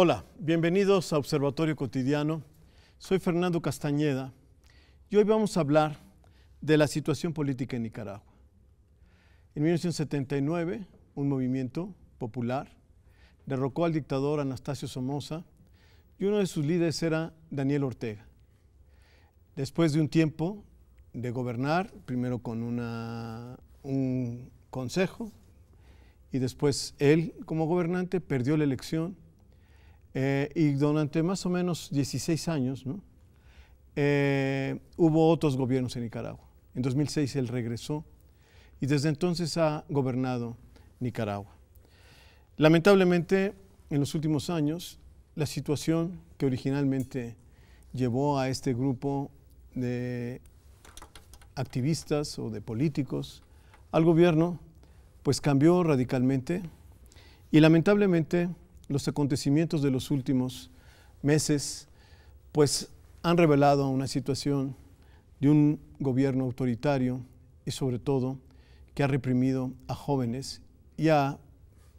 Hola, bienvenidos a Observatorio Cotidiano. Soy Fernando Castañeda y hoy vamos a hablar de la situación política en Nicaragua. En 1979, un movimiento popular derrocó al dictador Anastasio Somoza y uno de sus líderes era Daniel Ortega. Después de un tiempo de gobernar, primero con una, un consejo y después él como gobernante perdió la elección eh, y durante más o menos 16 años eh, hubo otros gobiernos en Nicaragua. En 2006 él regresó y desde entonces ha gobernado Nicaragua. Lamentablemente, en los últimos años, la situación que originalmente llevó a este grupo de activistas o de políticos al gobierno, pues cambió radicalmente y lamentablemente los acontecimientos de los últimos meses, pues han revelado una situación de un gobierno autoritario y sobre todo que ha reprimido a jóvenes y a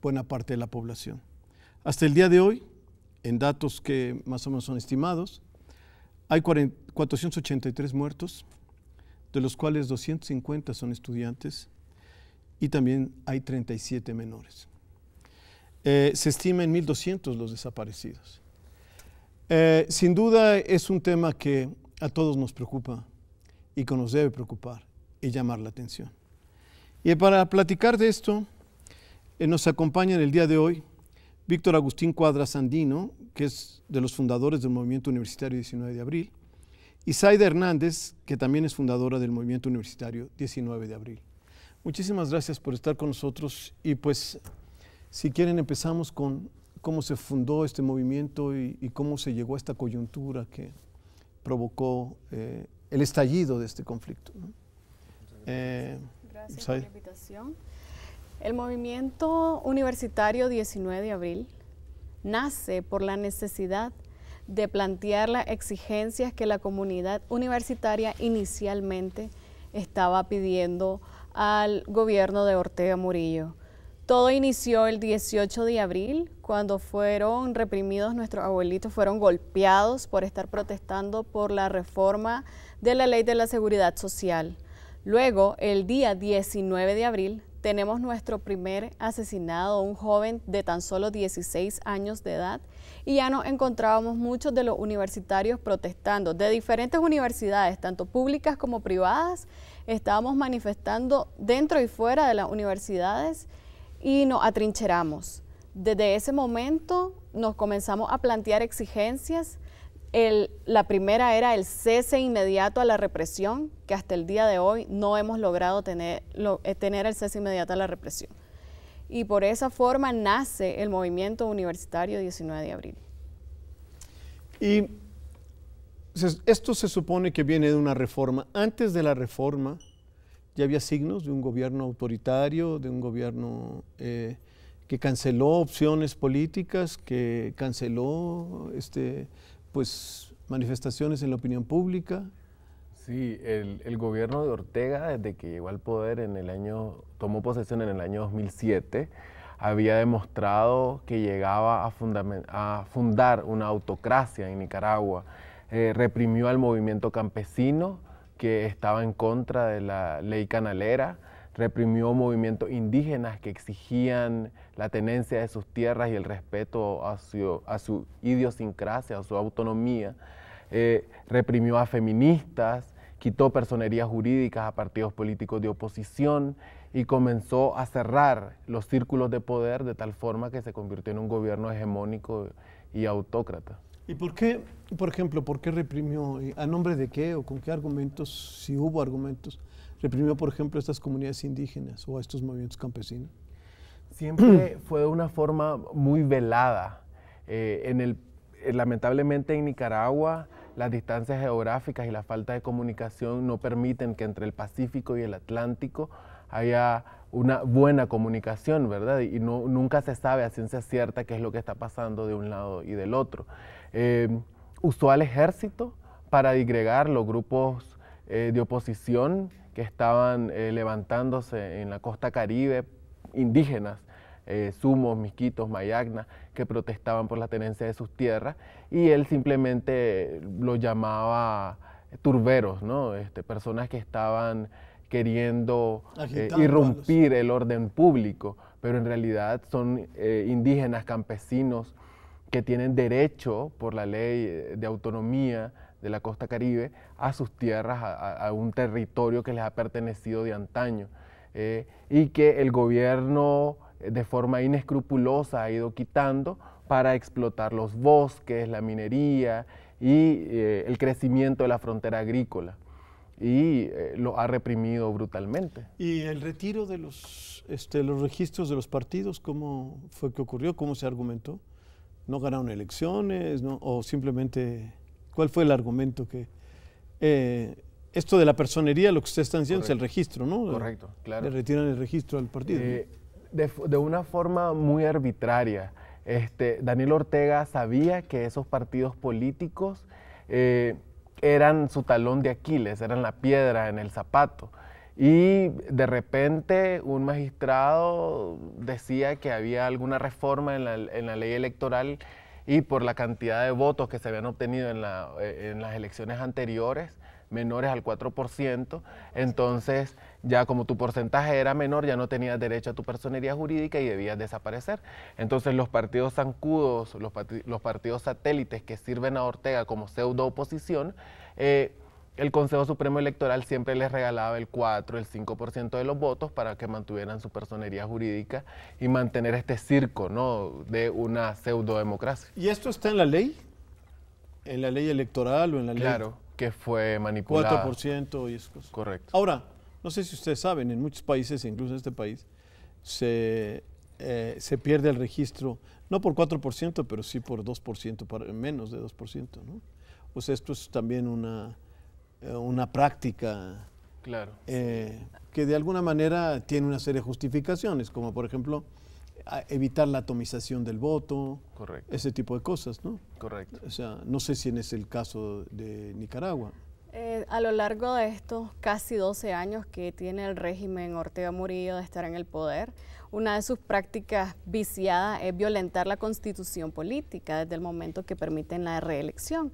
buena parte de la población. Hasta el día de hoy, en datos que más o menos son estimados, hay 483 muertos, de los cuales 250 son estudiantes y también hay 37 menores. Eh, se estima en 1.200 los desaparecidos. Eh, sin duda es un tema que a todos nos preocupa y que nos debe preocupar y llamar la atención. Y para platicar de esto, eh, nos acompaña en el día de hoy Víctor Agustín Cuadras sandino que es de los fundadores del Movimiento Universitario 19 de Abril, y Zaida Hernández, que también es fundadora del Movimiento Universitario 19 de Abril. Muchísimas gracias por estar con nosotros y pues si quieren, empezamos con cómo se fundó este movimiento y, cómo se llegó a esta coyuntura que provocó eh, el estallido de este conflicto. Gracias eh, por la invitación. El movimiento universitario 19 de abril nace por la necesidad de plantear las exigencias que la comunidad universitaria inicialmente estaba pidiendo al gobierno de Ortega Murillo. Todo inició el 18 de abril, cuando fueron reprimidos nuestros abuelitos, fueron golpeados por estar protestando por la reforma de la ley de la seguridad social. Luego, el día 19 de abril, tenemos nuestro primer asesinado, un joven de tan solo 16 años de edad, y ya nos encontrábamos muchos de los universitarios protestando, de diferentes universidades, tanto públicas como privadas, estábamos manifestando dentro y fuera de las universidades y nos atrincheramos. Desde ese momento nos comenzamos a plantear exigencias. la primera era el cese inmediato a la represión, que hasta el día de hoy no hemos logrado tener, eh, tener el cese inmediato a la represión. Y por esa forma nace el movimiento universitario 19 de abril. Y esto se supone que viene de una reforma. Antes de la reforma, ya había signos de un gobierno autoritario, de un gobierno eh, que canceló opciones políticas, que canceló este, pues, manifestaciones en la opinión pública. Sí, el, gobierno de Ortega, desde que llegó al poder en el año, tomó posesión en el año 2007, había demostrado que llegaba a, fundar una autocracia en Nicaragua. Eh, reprimió al movimiento campesino, que estaba en contra de la ley canalera, reprimió movimientos indígenas que exigían la tenencia de sus tierras y el respeto a su, idiosincrasia, a su autonomía, eh, reprimió a feministas, quitó personerías jurídicas a partidos políticos de oposición y comenzó a cerrar los círculos de poder de tal forma que se convirtió en un gobierno hegemónico y autócrata. ¿Y por qué, por ejemplo, por qué reprimió, a nombre de qué o con qué argumentos, si hubo argumentos, reprimió, por ejemplo, a estas comunidades indígenas o a estos movimientos campesinos? Siempre fue de una forma muy velada. Eh, en el, eh, lamentablemente en Nicaragua, las distancias geográficas y la falta de comunicación no permiten que entre el Pacífico y el Atlántico haya una buena comunicación, ¿verdad? Y no, nunca se sabe a ciencia cierta qué es lo que está pasando de un lado y del otro. Eh, usó al ejército para digregar los grupos eh, de oposición que estaban eh, levantándose en la costa caribe, indígenas, sumos, miquitos, mayagnas, que protestaban por la tenencia de sus tierras, y él simplemente lo llamaba turberos, ¿no? Este, personas que estaban queriendo eh, irrumpir el orden público, pero en realidad son eh, indígenas, campesinos que tienen derecho por la ley eh, de autonomía de la costa caribe a sus tierras, a, un territorio que les ha pertenecido de antaño y que el gobierno de forma inescrupulosa ha ido quitando para explotar los bosques, la minería y el crecimiento de la frontera agrícola y eh, lo ha reprimido brutalmente. ¿Y el retiro de los, este, los registros de los partidos, cómo fue que ocurrió? ¿Cómo se argumentó? ¿No ganaron elecciones? No? ¿O simplemente cuál fue el argumento que... Eh, esto de la personería, lo que ustedes están diciendo es el registro, ¿no? Correcto, claro. Le retiran el registro al partido. Eh, de, una forma muy arbitraria. Este, Daniel Ortega sabía que esos partidos políticos eran su talón de Aquiles, eran la piedra en el zapato. Y de repente un magistrado decía que había alguna reforma en la, ley electoral y por la cantidad de votos que se habían obtenido en, eh, en las elecciones anteriores, menores al 4%, entonces ya como tu porcentaje era menor, ya no tenías derecho a tu personería jurídica y debías desaparecer. Entonces los partidos zancudos, los, partidos satélites que sirven a Ortega como pseudo oposición, eh, el Consejo Supremo Electoral siempre les regalaba el 4, el 5% de los votos para que mantuvieran su personería jurídica y mantener este circo ¿no? de una pseudodemocracia. ¿Y esto está en la ley? ¿En la ley electoral o en la ley? que fue manipulada. 4% y eso, Correcto. Ahora, no sé si ustedes saben, en muchos países, incluso en este país, se, eh, pierde el registro, no por 4%, pero sí por 2%, menos de 2%. ¿no? O sea, esto es también una, eh, práctica claro. Eh, que de alguna manera tiene una serie de justificaciones, como por ejemplo evitar la atomización del voto, Correcto. ese tipo de cosas, ¿no? Correcto. O sea, no sé si en es el caso de Nicaragua. Eh, a lo largo de estos casi 12 años que tiene el régimen Ortega Murillo de estar en el poder, una de sus prácticas viciadas es violentar la constitución política desde el momento que permiten la reelección.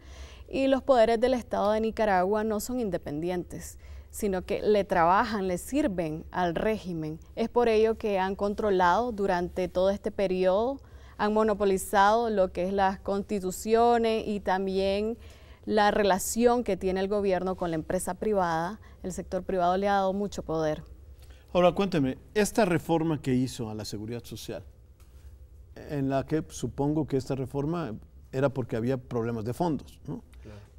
Y los poderes del Estado de Nicaragua no son independientes, sino que le trabajan, le sirven al régimen. Es por ello que han controlado durante todo este periodo, han monopolizado lo que es las constituciones y también la relación que tiene el gobierno con la empresa privada, el sector privado le ha dado mucho poder. Ahora cuénteme, esta reforma que hizo a la seguridad social, en la que supongo que esta reforma era porque había problemas de fondos, ¿no?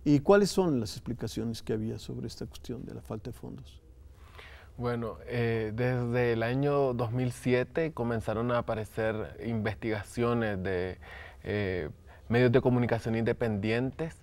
¿Y cuáles son las explicaciones que había sobre esta cuestión de la falta de fondos? Bueno, eh, desde el año 2007 comenzaron a aparecer investigaciones de eh, medios de comunicación independientes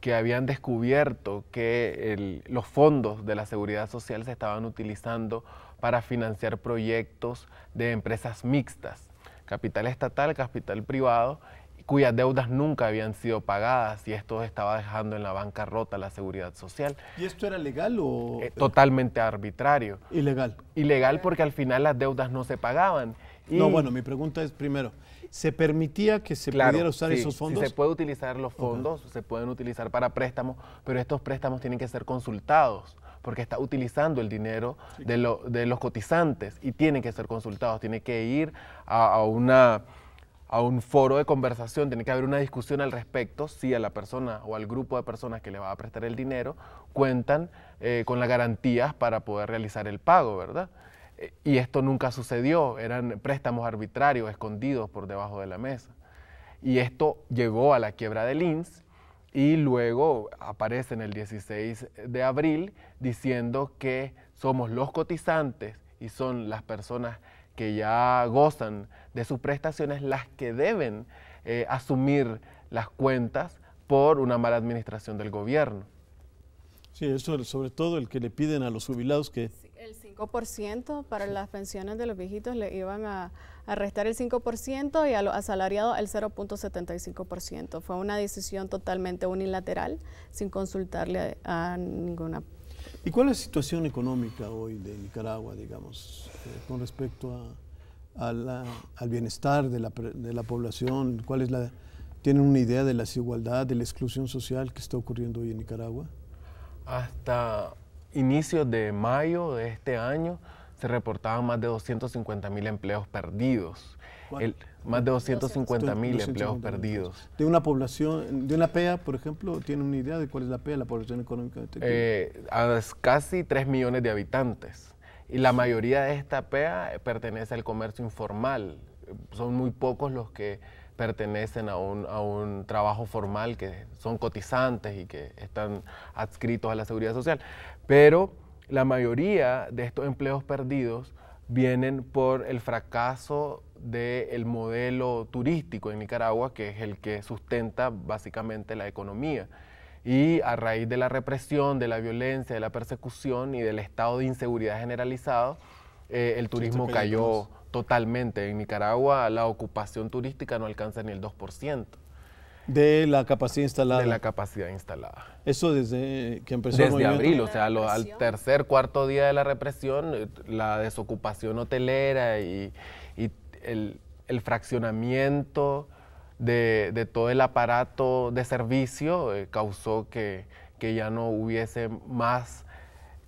que habían descubierto que los fondos de la seguridad social se estaban utilizando para financiar proyectos de empresas mixtas, capital estatal, capital privado, cuyas deudas nunca habían sido pagadas y esto estaba dejando en la bancarrota la seguridad social. ¿Y esto era legal o...? Eh, totalmente arbitrario. Ilegal. Ilegal porque al final las deudas no se pagaban. No, bueno, mi pregunta es primero, se permitía que se pudiera usar esos fondos. Sí se puede utilizar los fondos, se pueden utilizar para préstamos, pero estos préstamos tienen que ser consultados porque está utilizando el dinero de, los cotizantes y tienen que ser consultados, tiene que ir a, un foro de conversación, tiene que haber una discusión al respecto si a la persona o al grupo de personas que le va a prestar el dinero cuentan eh, con las garantías para poder realizar el pago, ¿verdad? Y esto nunca sucedió, eran préstamos arbitrarios escondidos por debajo de la mesa. Y esto llegó a la quiebra del INS y luego aparece en el 16 de abril diciendo que somos los cotizantes y son las personas que ya gozan de sus prestaciones las que deben eh, asumir las cuentas por una mala administración del gobierno. Sí, eso sobre todo el que le piden a los jubilados que ciento para las pensiones de los viejitos le iban a, restar el 5% y a los asalariados el 0.75%. Fue una decisión totalmente unilateral sin consultarle a, ninguna ¿Y cuál es la situación económica hoy de Nicaragua, digamos, eh, con respecto a, al bienestar de la, de la, población? ¿Cuál es la, ¿Tienen una idea de la desigualdad, de la exclusión social que está ocurriendo hoy en Nicaragua? Hasta inicios de mayo de este año se reportaban más de 250 mil empleos perdidos. más de 250 mil empleos perdidos. De una población, de una PEA, por ejemplo, ¿tiene una idea de cuál es la PEA, la población económica de este eh, casi 3 millones de habitantes. Y la mayoría de esta PEA pertenece al comercio informal. Son muy pocos los que pertenecen a un, trabajo formal, que son cotizantes y que están adscritos a la seguridad social. Pero la mayoría de estos empleos perdidos vienen por el fracaso del modelo turístico en Nicaragua, que es el que sustenta básicamente la economía. Y a raíz de la represión, de la violencia, de la persecución y del estado de inseguridad generalizado, eh, el turismo cayó totalmente. En Nicaragua la ocupación turística no alcanza ni el 2%. De la capacidad instalada. De la capacidad instalada. Eso desde que empezó Desde abril, o sea, al tercer, cuarto día de la represión, eh, la desocupación hotelera y, el, fraccionamiento de, todo el aparato de servicio eh, causó que ya no hubiese más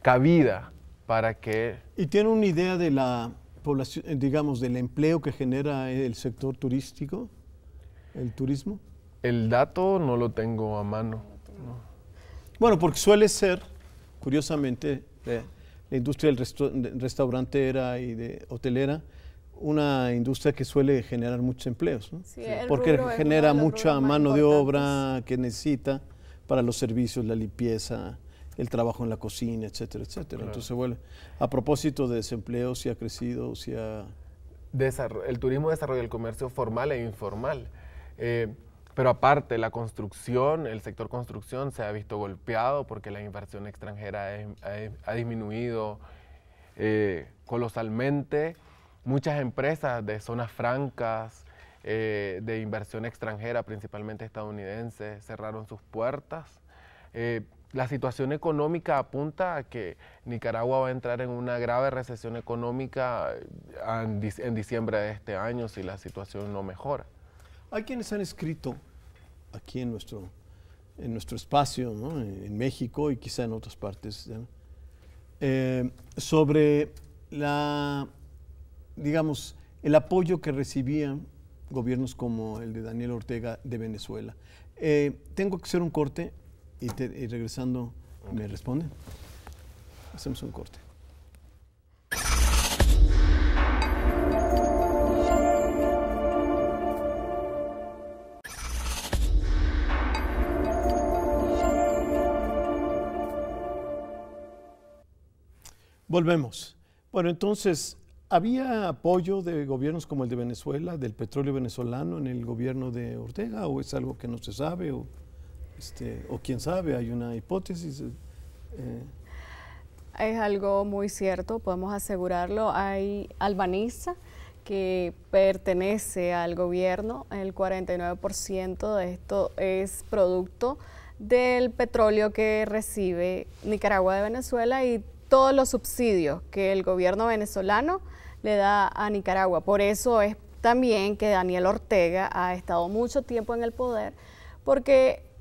cabida ¿Y tiene una idea de la población, eh, digamos, del empleo que genera el sector turístico, el turismo? El dato no lo tengo a mano. Bueno, porque suele ser, curiosamente, eh, la industria del restaurantera y de hotelera, una industria que suele generar muchos empleos, ¿no? porque genera mucha mano de obra que necesita para los servicios, la limpieza, el trabajo en la cocina, etcétera, etcétera. Entonces, bueno, a propósito de desempleo, si ha crecido, si ha... el turismo desarrolla el comercio formal e informal. Eh, pero aparte, la construcción, el sector construcción se ha visto golpeado porque la inversión extranjera ha, disminuido eh, colosalmente. Muchas empresas de zonas francas, eh, de inversión extranjera, principalmente estadounidense, cerraron sus puertas la situación económica apunta a que Nicaragua va a entrar en una grave recesión económica eh, en diciembre de este año si la situación no mejora. Hay quienes han escrito aquí en nuestro, en nuestro espacio, en, México y quizá en otras partes, eh, sobre la, digamos, el apoyo que recibían gobiernos como el de Daniel Ortega de Venezuela. Eh, tengo que hacer un corte, y, regresando me responden. Hacemos un corte. Volvemos. Bueno, entonces, ¿había apoyo de gobiernos como el de Venezuela, del petróleo venezolano en el gobierno de Ortega o es algo que no se sabe? O? Este, o quién sabe, hay una hipótesis. Eh, es algo muy cierto, podemos asegurarlo. Hay albaniza que pertenece al gobierno, el 49% de esto es producto del petróleo que recibe Nicaragua de Venezuela y todos los subsidios que el gobierno venezolano le da a Nicaragua. Por eso es también que Daniel Ortega ha estado mucho tiempo en el poder, porque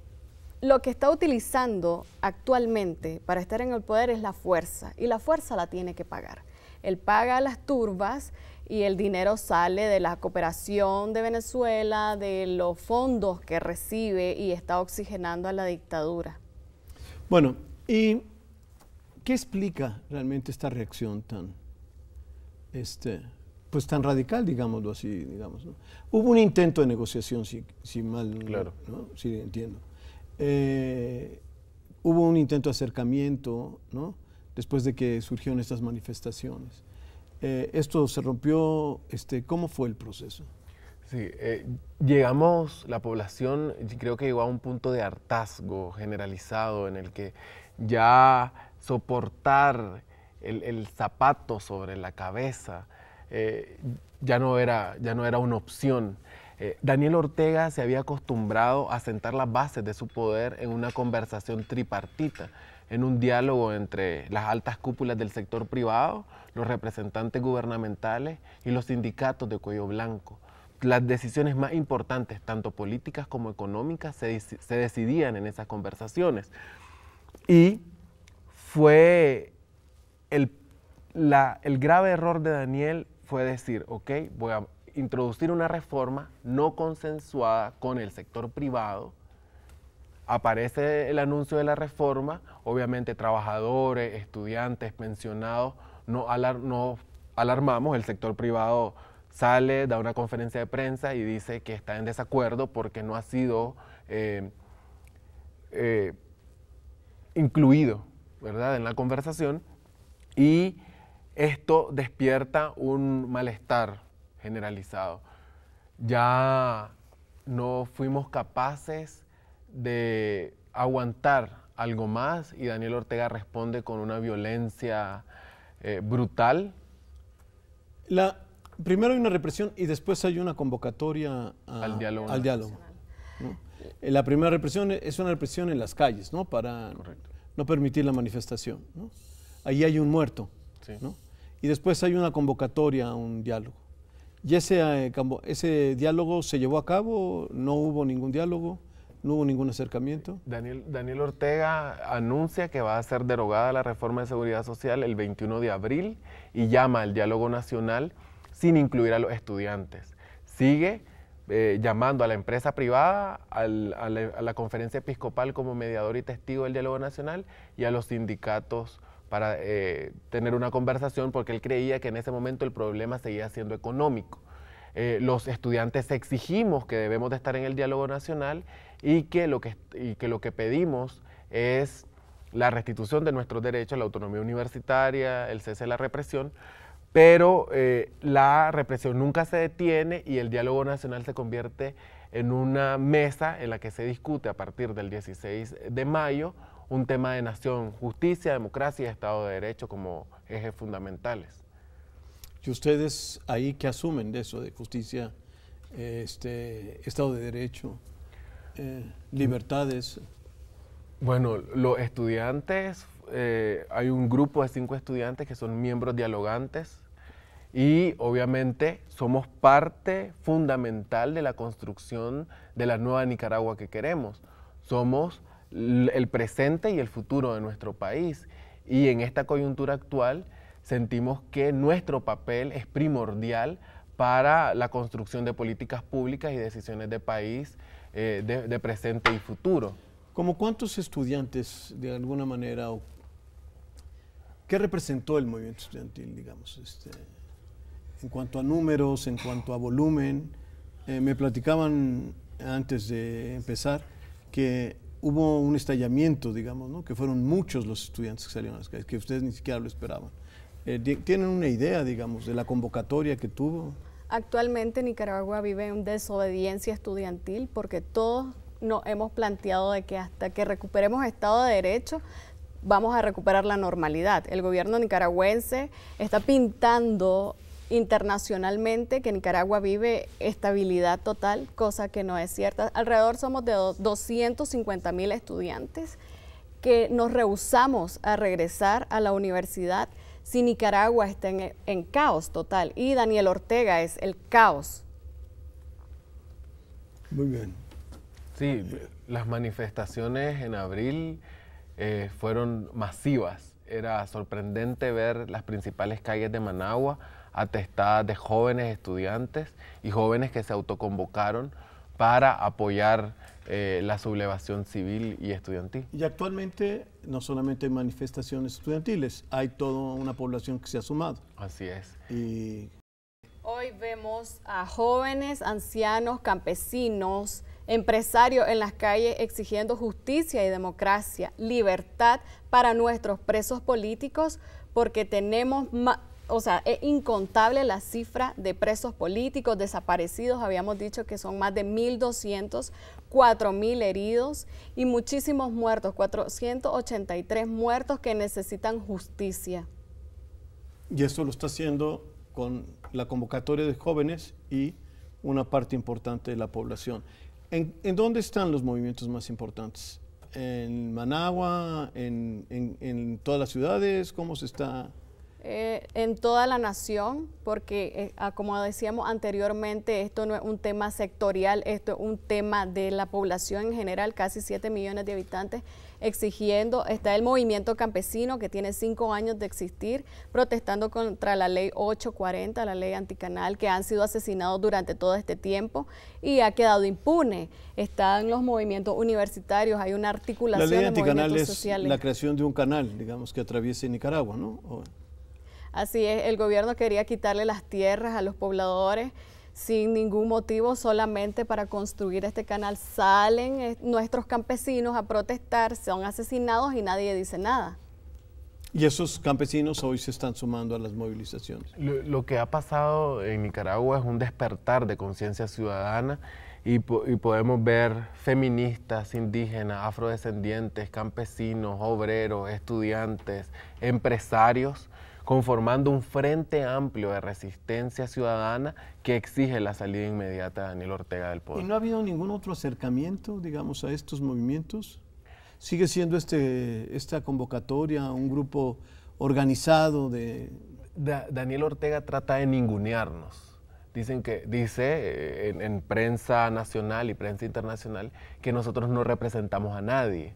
lo que está utilizando actualmente para estar en el poder es la fuerza y la fuerza la tiene que pagar. Él paga las turbas y el dinero sale de la cooperación de Venezuela, de los fondos que recibe y está oxigenando a la dictadura. Bueno, ¿y qué explica realmente esta reacción tan, este, pues tan radical, digámoslo así, digamos? Hubo un intento de negociación, si, mal ¿no? si entiendo. Eh, hubo un intento de acercamiento, ¿no? Después de que surgieron estas manifestaciones. Eh, ¿Esto se rompió? Este, ¿Cómo fue el proceso? Sí, eh, llegamos, la población creo que llegó a un punto de hartazgo generalizado en el que ya soportar el, zapato sobre la cabeza ya, no era, ya no era una opción. Eh, Daniel Ortega se había acostumbrado a sentar las bases de su poder en una conversación tripartita, en un diálogo entre las altas cúpulas del sector privado, los representantes gubernamentales y los sindicatos de cuello blanco. Las decisiones más importantes, tanto políticas como económicas, se, decidían en esas conversaciones. Y fue el, el grave error de Daniel fue decir, ok, voy a introducir una reforma no consensuada con el sector privado. Aparece el anuncio de la reforma, obviamente trabajadores, estudiantes, pensionados, no, no alarmamos, el sector privado sale, da una conferencia de prensa y dice que está en desacuerdo porque no ha sido eh, eh, incluido ¿verdad? en la conversación y esto despierta un malestar generalizado. Ya no fuimos capaces de aguantar algo más y Daniel Ortega responde con una violencia eh, brutal. La, primero hay una represión y después hay una convocatoria al diálogo. La primera represión es una represión en las calles, ¿no? Para no permitir la manifestación. Ahí hay un muerto. Y después hay una convocatoria a un diálogo. ¿Y eh, ese, diálogo se llevó a cabo? ¿No hubo ningún diálogo? ¿No hubo ningún acercamiento? Daniel, Ortega anuncia que va a ser derogada la reforma de seguridad social el 21 de abril y llama al diálogo nacional sin incluir a los estudiantes. Sigue eh, llamando a la empresa privada, a, la, a la conferencia episcopal como mediador y testigo del diálogo nacional y a los sindicatos para eh, tener una conversación porque él creía que en ese momento el problema seguía siendo económico. Eh, los estudiantes exigimos que debemos de estar en el diálogo nacional y que lo que, lo que pedimos es la restitución de nuestros derechos, la autonomía universitaria, el cese de la represión, pero eh, la represión nunca se detiene y el diálogo nacional se convierte en una mesa en la que se discute a partir del 16 de mayo un tema de nación, justicia, democracia y Estado de Derecho como ejes fundamentales. ¿Y ustedes ahí qué asumen de eso, de justicia, este, Estado de Derecho, eh, libertades? Bueno, los estudiantes, eh, hay un grupo de cinco estudiantes que son miembros dialogantes y obviamente somos parte fundamental de la construcción de la nueva Nicaragua que queremos. Somos el presente y el futuro de nuestro país. Y en esta coyuntura actual sentimos que nuestro papel es primordial para la construcción de políticas públicas y decisiones de país eh, de, presente y futuro. ¿Como cuántos estudiantes, de alguna manera, qué representó el movimiento estudiantil, digamos, este, en cuanto a números, en cuanto a volumen? Eh, me platicaban antes de empezar que hubo un estallamiento, digamos, que fueron muchos los estudiantes que salieron a las calles, que ustedes ni siquiera lo esperaban. Eh, ¿Tienen una idea, digamos, de la convocatoria que tuvo? Actualmente Nicaragua vive en desobediencia estudiantil porque todos nos hemos planteado de que hasta que recuperemos Estado de Derecho vamos a recuperar la normalidad. El gobierno nicaragüense está pintando internacionalmente que Nicaragua vive estabilidad total, cosa que no es cierta. Alrededor somos de 250 mil estudiantes que nos rehusamos a regresar a la universidad si Nicaragua está en, caos total. Y Daniel Ortega es el caos. Muy bien. Sí, las manifestaciones en abril eh, fueron masivas. Era sorprendente ver las principales calles de Managua atestadas de jóvenes estudiantes y jóvenes que se autoconvocaron para apoyar eh, la sublevación civil y estudiantil. Y actualmente no solamente hay manifestaciones estudiantiles, hay toda una población que se ha sumado. Así es. Y... Hoy vemos a jóvenes, ancianos, campesinos, empresarios en las calles exigiendo justicia y democracia, libertad para nuestros presos políticos, porque tenemos o sea, es incontable la cifra de presos políticos, desaparecidos, habíamos dicho que son más de 1.200, 4.000 heridos y muchísimos muertos, 483 muertos que necesitan justicia. Y eso lo está haciendo con la convocatoria de jóvenes y una parte importante de la población. ¿En, dónde están los movimientos más importantes? ¿En Managua? en todas las ciudades? ¿Cómo se está eh, en toda la nación, porque eh, ah, como decíamos anteriormente, esto no es un tema sectorial, esto es un tema de la población en general, casi 7 millones de habitantes exigiendo, está el movimiento campesino que tiene 5 años de existir, protestando contra la ley 840, la ley anticanal, que han sido asesinados durante todo este tiempo y ha quedado impune. Están los movimientos universitarios, hay una articulación de movimientos sociales. La creación de un canal, digamos, que atraviese Nicaragua, ¿no? Así es, el gobierno quería quitarle las tierras a los pobladores sin ningún motivo, solamente para construir este canal. Salen eh, nuestros campesinos a protestar, son asesinados y nadie dice nada. ¿Y esos campesinos hoy se están sumando a las movilizaciones? Lo, que ha pasado en Nicaragua es un despertar de conciencia ciudadana y, podemos ver feministas, indígenas, afrodescendientes, campesinos, obreros, estudiantes, empresarios conformando un frente amplio de resistencia ciudadana que exige la salida inmediata de Daniel Ortega del poder. ¿Y no ha habido ningún otro acercamiento, digamos, a estos movimientos? ¿Sigue siendo este, esta convocatoria un grupo organizado de... Daniel Ortega trata de ningunearnos dicen que dice eh, en, prensa nacional y prensa internacional que nosotros no representamos a nadie,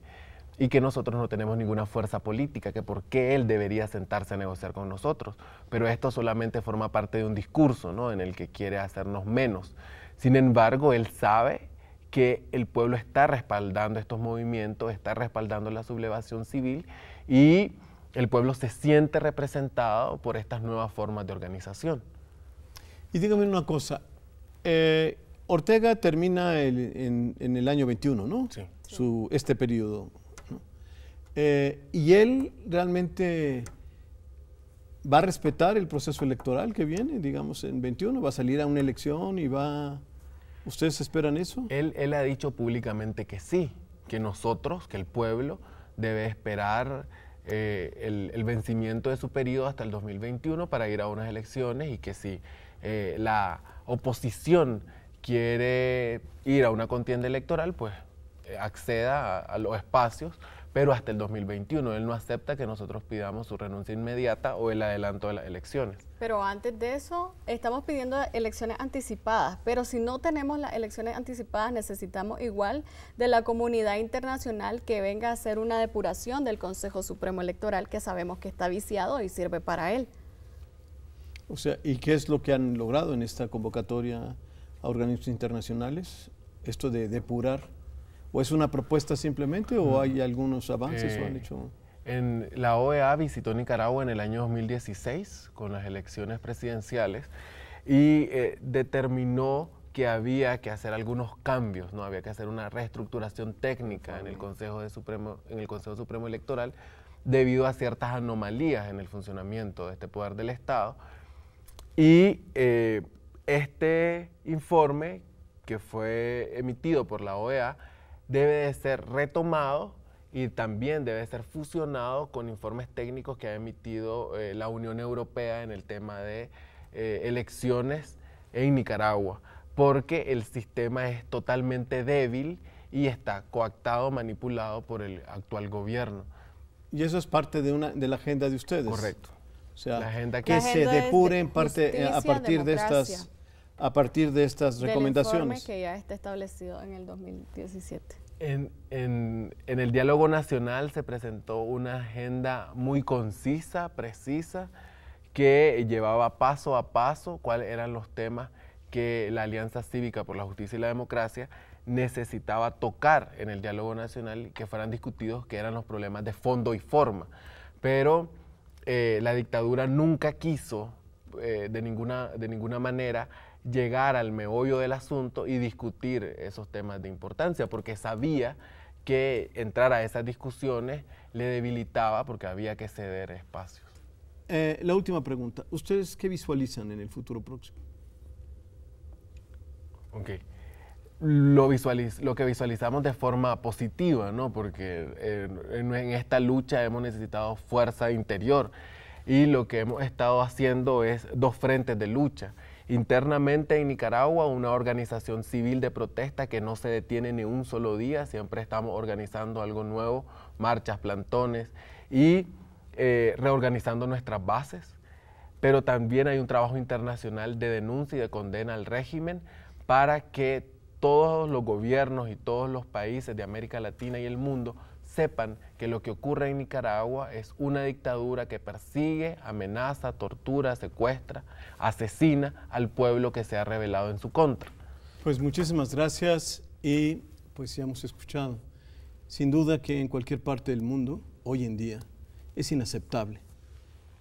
y que nosotros no tenemos ninguna fuerza política, que por qué él debería sentarse a negociar con nosotros. Pero esto solamente forma parte de un discurso ¿no? en el que quiere hacernos menos. Sin embargo, él sabe que el pueblo está respaldando estos movimientos, está respaldando la sublevación civil y el pueblo se siente representado por estas nuevas formas de organización. Y dígame una cosa, eh, Ortega termina en, el año 21, ¿no? Su, este periodo eh, y él realmente va a respetar el proceso electoral que viene, digamos, en 21, va a salir a una elección y va... ¿Ustedes esperan eso? Él, él ha dicho públicamente que sí, que nosotros, que el pueblo debe esperar eh, el, vencimiento de su periodo hasta el 2021 para ir a unas elecciones y que si eh, la oposición quiere ir a una contienda electoral, pues acceda a los espacios pero hasta el 2021 él no acepta que nosotros pidamos su renuncia inmediata o el adelanto de las elecciones. Pero antes de eso, estamos pidiendo elecciones anticipadas, pero si no tenemos las elecciones anticipadas, necesitamos igual de la comunidad internacional que venga a hacer una depuración del Consejo Supremo Electoral que sabemos que está viciado y sirve para él. O sea, ¿y qué es lo que han logrado en esta convocatoria a organismos internacionales? Esto de depurar ¿O es una propuesta simplemente o hay algunos avances han eh, hecho? En la OEA visitó Nicaragua en el año 2016 con las elecciones presidenciales y eh, determinó que había que hacer algunos cambios, no había que hacer una reestructuración técnica en el Consejo de Supremo en el Consejo Supremo Electoral debido a ciertas anomalías en el funcionamiento de este poder del Estado y eh, este informe que fue emitido por la OEA debe de ser retomado y también debe ser fusionado con informes técnicos que ha emitido eh, la Unión Europea en el tema de eh, elecciones en Nicaragua, porque el sistema es totalmente débil y está coactado, manipulado por el actual gobierno. Y eso es parte de, una, de la agenda de ustedes. Correcto. O sea, la agenda que, se depure en parte, eh, a partir de estas a partir de estas recomendaciones. Del que ya está establecido en el 2017. En, el diálogo nacional se presentó una agenda muy concisa, precisa, que llevaba paso a paso cuáles eran los temas que la Alianza Cívica por la Justicia y la Democracia necesitaba tocar en el diálogo nacional y que fueran discutidos, que eran los problemas de fondo y forma. Pero eh, la dictadura nunca quiso eh, ninguna, de ninguna manera llegar al meollo del asunto y discutir esos temas de importancia, porque sabía que entrar a esas discusiones le debilitaba porque había que ceder espacios. Eh, la última pregunta, ¿ustedes qué visualizan en el futuro próximo? Ok. Lo, lo que visualizamos de forma positiva, ¿no? Porque eh, en, en esta lucha hemos necesitado fuerza interior y lo que hemos estado haciendo es dos frentes de lucha Internamente en Nicaragua, una organización civil de protesta que no se detiene ni un solo día, siempre estamos organizando algo nuevo, marchas, plantones y eh, reorganizando nuestras bases. Pero también hay un trabajo internacional de denuncia y de condena al régimen para que todos los gobiernos y todos los países de América Latina y el mundo sepan que lo que ocurre en Nicaragua es una dictadura que persigue, amenaza, tortura, secuestra, asesina al pueblo que se ha rebelado en su contra. Pues muchísimas gracias y pues ya hemos escuchado. Sin duda que en cualquier parte del mundo, hoy en día, es inaceptable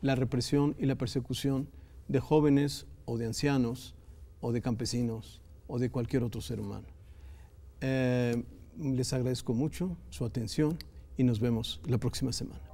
la represión y la persecución de jóvenes o de ancianos o de campesinos o de cualquier otro ser humano. Eh, les agradezco mucho su atención y nos vemos la próxima semana.